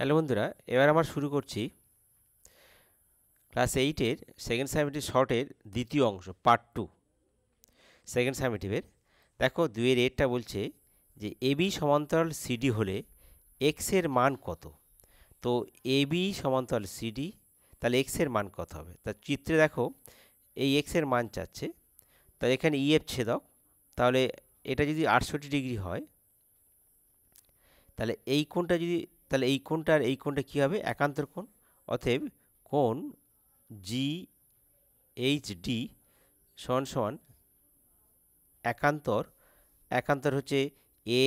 hello বন্ধুরা এবার আমার শুরু করছি ক্লাস এইটের সেকেন্ড সামেটিভ শর্টের দ্বিতীয় অংশ পার্ট টু সেকেন্ড সামেটিভের দেখো দুয়ের এরটা বলছে যে এবি সমান্তরাল সিডি হলে এক্সের মান কত তো এবি সমান্তরাল সিডি তাহলে এক্সের মান কত হবে তা চিত্রে দেখো এই এক্সের মান চাচ্ছে তা এখানে ইএফ e ছেদক তাহলে এটা যদি আটষট্টি ডিগ্রি হয় তাহলে এই কোনটা যদি তাহলে এই কোণটা আর এই কোণটা কী হবে একান্তর কোণ অতএব কোণ জি এইচ ডি সমান সমান একান্তর একান্তর হচ্ছে এ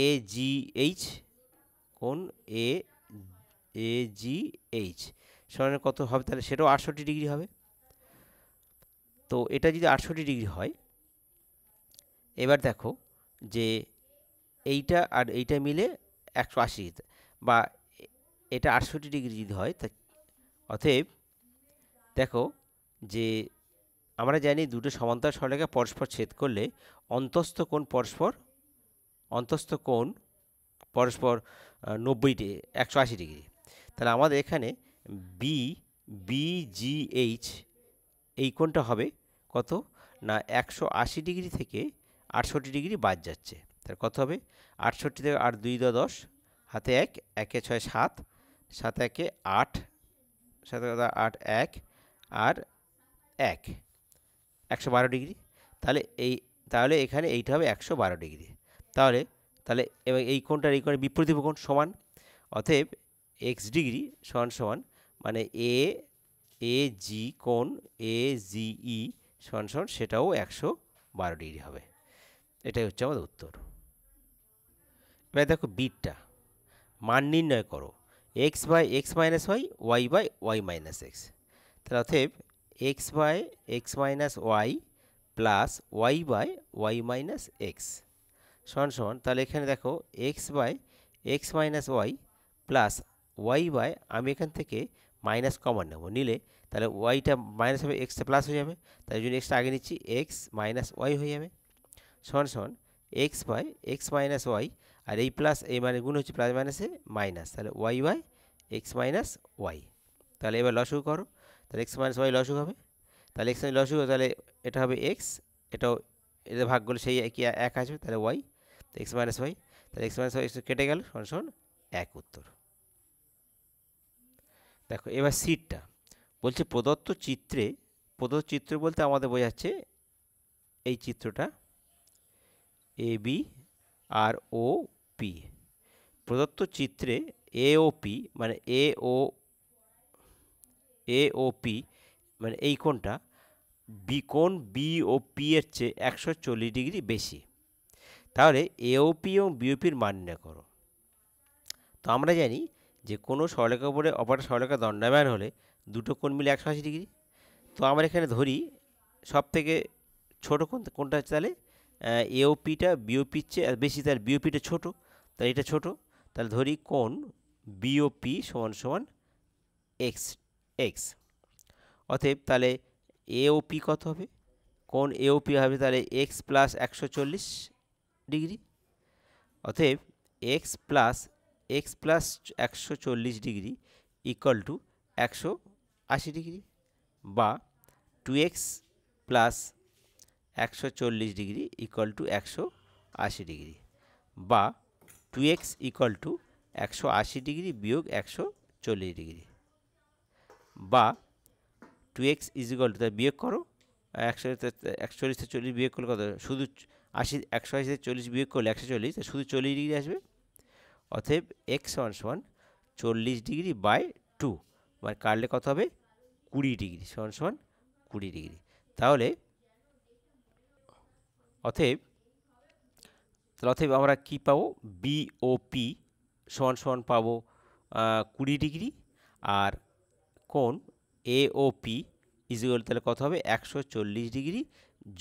এ জি এইচ কোণ এ এ জি এইচ সমানের কত হবে তাহলে সেটাও আটষট্টি ডিগ্রি হবে তো এটা যদি আটষট্টি ডিগ্রি হয় এবার দেখো যে এইটা আর এইটা মিলে একশো আশি বা এটা আটষট্টি ডিগ্রি যদি হয় তা অতএব দেখো যে আমরা জানি দুটো সমান্তর সরলেখা পরস্পর ছেদ করলে অন্তস্থ কোণ পরস্পর অন্তস্থ কোণ পরস্পর নব্বই একশো আশি ডিগ্রি তাহলে আমাদের এখানে বি বিজিএইচ এই কোণটা হবে কত না একশো আশি ডিগ্রি থেকে আটষট্টি ডিগ্রি বাদ যাচ্ছে তার কত হবে আটষট্টি থেকে আট দুই দ দশ হাতে এক একে ছয় সাত সাত একে আট সাত আট এক আর এক একশো বারো ডিগ্রি তাহলে এই তাহলে এখানে এইটা হবে একশো বারো ডিগ্রি তাহলে তাহলে এবার এই কোণটার এই কোণে বিপরীত কোণ সমান অতএব এক্স ডিগ্রি সমান সমান মানে এ এ জি কোণ এ জি ই সমান সমান সেটাও একশো বারো ডিগ্রি হবে এটাই হচ্ছে আমাদের উত্তর এবার দেখো বিটটা মান নির্ণয় করো x by x minus y y by y minus x তাহলে অতএব x by x minus y plus y by y minus x সমান সমান তাহলে এখানে দেখো x by x minus y plus y by আমি এখান থেকে মাইনাস কমন নেব নিলে তাহলে ওয়াইটা মাইনাস হবে এক্সটা প্লাস হয়ে যাবে তাই জন্য এক্সটা আগে নিচ্ছি এক্স মাইনাস ওয়াই হয়ে যাবে সমান সমান x by x minus y আর এই প্লাস এই মানে গুণ হচ্ছে প্লাস মাইনাসে মাইনাস তাহলে y y x minus y তাহলে এবার লসু করো তাহলে এক্স মাইনাস ওয়াই লসু হবে তাহলে এক্স মাইনাস লসু তাহলে এটা হবে এক্স এটাও এটা ভাগ করলে সেই একই এক আসবে তাহলে ওয়াই তো এক্স মাইনাস ওয়াই তাহলে এক্স মাইনাস ওয়াই কেটে গেল শোন শোন এক উত্তর দেখো এবার সিটটা বলছে প্রদত্ত চিত্রে প্রদত্ত চিত্র বলতে আমাদের বোঝাচ্ছে এই চিত্রটা A B R O P প্রদত্ত চিত্রে এ ও পি মানে এ ও এ ও পি মানে এই কোণটা বি কোণ বি এর চেয়ে একশো চল্লিশ ডিগ্রি বেশি তাহলে এওপি এবং বিওপির মান নির্ণয় করো তো আমরা জানি যে কোনো সরলেখার উপরে অপার সরলেখা দণ্ডায়মান হলে দুটো কোণ মিলে একশো আশি ডিগ্রি তো আমরা এখানে ধরি সব থেকে ছোটো কোণ কোনটা হচ্ছে তাহলে এওপিটা বিওপির চেয়ে বেশি তার বিওপিটা ছোট তাহলে এটা ছোট তাহলে ধরি কোন বিওপি সমান সমান এক্স এক্স অতএব তাহলে এওপি কত হবে কোন এওপি হবে তাহলে এক্স প্লাস একশো চল্লিশ ডিগ্রি অতএব এক্স প্লাস এক্স প্লাস একশো চল্লিশ ডিগ্রি ইকুয়াল টু একশো আশি ডিগ্রি বা টু এক্স প্লাস একশো চল্লিশ ডিগ্রি ইকুয়াল টু একশো আশি ডিগ্রি বা টু এক্স ইকুয়াল টু একশো আশি ডিগ্রি বিয়োগ একশো চল্লিশ ডিগ্রি বা two x is equal to তা বিয়োগ করো একশো একচল্লিশ থেকে চল্লিশ বিয়োগ করলে কত শুধু আশি একশো আশি চল্লিশ বিয়োগ করলে একশো চল্লিশ শুধু চল্লিশ ডিগ্রি আসবে অতএব এক্স ওয়ান সমান চল্লিশ ডিগ্রি বাই টু মানে কাটলে কত হবে কুড়ি ডিগ্রি সমান সমান কুড়ি ডিগ্রি তাহলে অতএব তাহলে অতএব আমরা কি পাবো বিওপি সমান সমান পাবো কুড়ি ডিগ্রি আর কোন এওপি ইজিকাল তাহলে কত হবে একশো চল্লিশ ডিগ্রি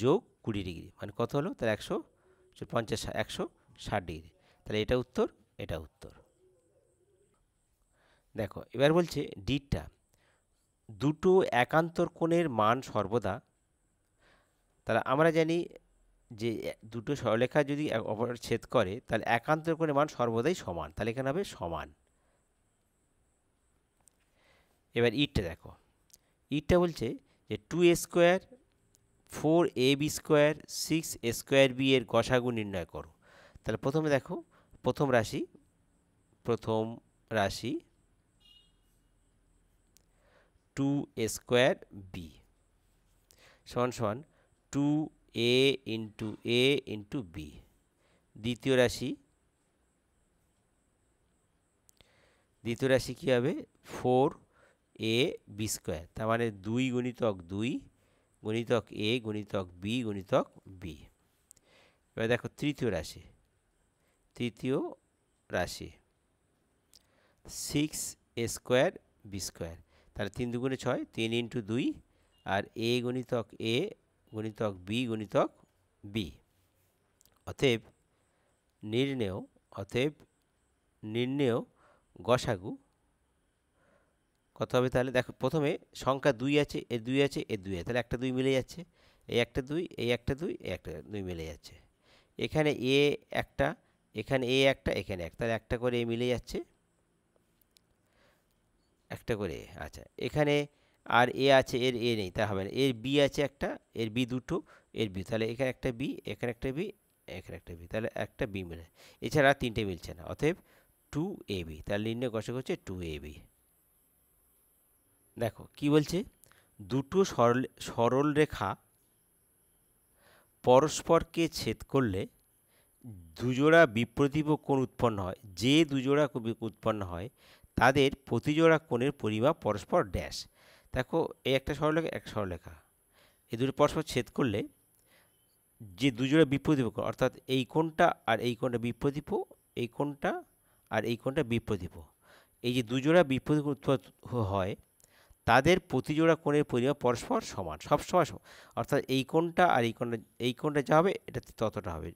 যোগ কুড়ি ডিগ্রি মানে কত হলো তাহলে একশো পঞ্চাশ একশো ষাট ডিগ্রি তাহলে এটা উত্তর এটা উত্তর দেখো এবার বলছে ডিটটা দুটো একান্তর কোণের মান সর্বদা তাহলে আমরা জানি যে দুটো সরলেখা যদি অপর ছেদ করে তাহলে একান্তর করে মান সর্বদাই সমান তাহলে এখানে হবে সমান এবার ইটটা দেখো ইটটা বলছে যে two a square four a b square six a square b এর গসাগু নির্ণয় করো তাহলে প্রথমে দেখো প্রথম রাশি প্রথম রাশি টু এ স্কোয়ার বি সমান সমান two a into a into b দ্বিতীয় রাশি দ্বিতীয় রাশি কী হবে ফোর এ বি স্কোয়ার তার মানে দুই গণিতক দুই গণিতক এ গণিতক বি গণিতক বি এবার দেখো তৃতীয় রাশি তৃতীয় রাশি six a square b square তাহলে তিন দুগুণে ছয় তিন ইন্টু দুই আর এ গণিতক এ গুণিতক বি গুণিতক বি অতএব নির্ণেয় অতএব নির্ণেয় গসাগু কত হবে তাহলে দেখো প্রথমে সংখ্যা দুই আছে এ দুই আছে এ দুই আছে তাহলে একটা দুই মিলে যাচ্ছে এই একটা দুই এই একটা দুই এই একটা দুই মিলে যাচ্ছে এখানে এ একটা এখানে এ একটা এখানে এক তাহলে একটা করে এ মিলে যাচ্ছে একটা করে আচ্ছা এখানে আর এ আছে এর এ নেই তা হবে না এর বি আছে একটা এর বি দুটো এর বি তাহলে এখানে একটা বি এখানে একটা বি এখানে একটা বি তাহলে একটা বি মিলে এছাড়া তিনটে মিলছে না অতএব টু এ বি তাহলে নির্ণয় কষক হচ্ছে টু এ বি দেখো কি বলছে দুটো সরল সরল রেখা পরস্পরকে ছেদ করলে দুজোড়া বিপ্রদীপ কোণ উৎপন্ন হয় যে দুজোড়া উৎপন্ন হয় তাদের প্রতিজোড়া কোণের পরিমাপ পরস্পর ড্যাশ দেখো এই একটা সরলরেখা এক সরলরেখা এই দুটো পরস্পর ছেদ করলে যে দুজোড়া বিপ্রদীপ অর্থাৎ এই কোণটা আর এই কোণটা বিপ্রদীপ এই কোণটা আর এই কোণটা বিপ্রদীপ এই যে দুজোড়া বিপ্রদীপ হয় তাদের প্রতিজোড়া কোণের পরিমাণ পরস্পর সমান সবসময় সমান অর্থাৎ এই কোণটা আর এই কোণটা এই কোণটা যা হবে এটা ততটা হবে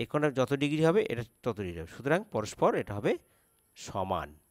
এই কোণটা যত ডিগ্রি হবে এটা তত ডিগ্রি হবে সুতরাং পরস্পর এটা হবে সমান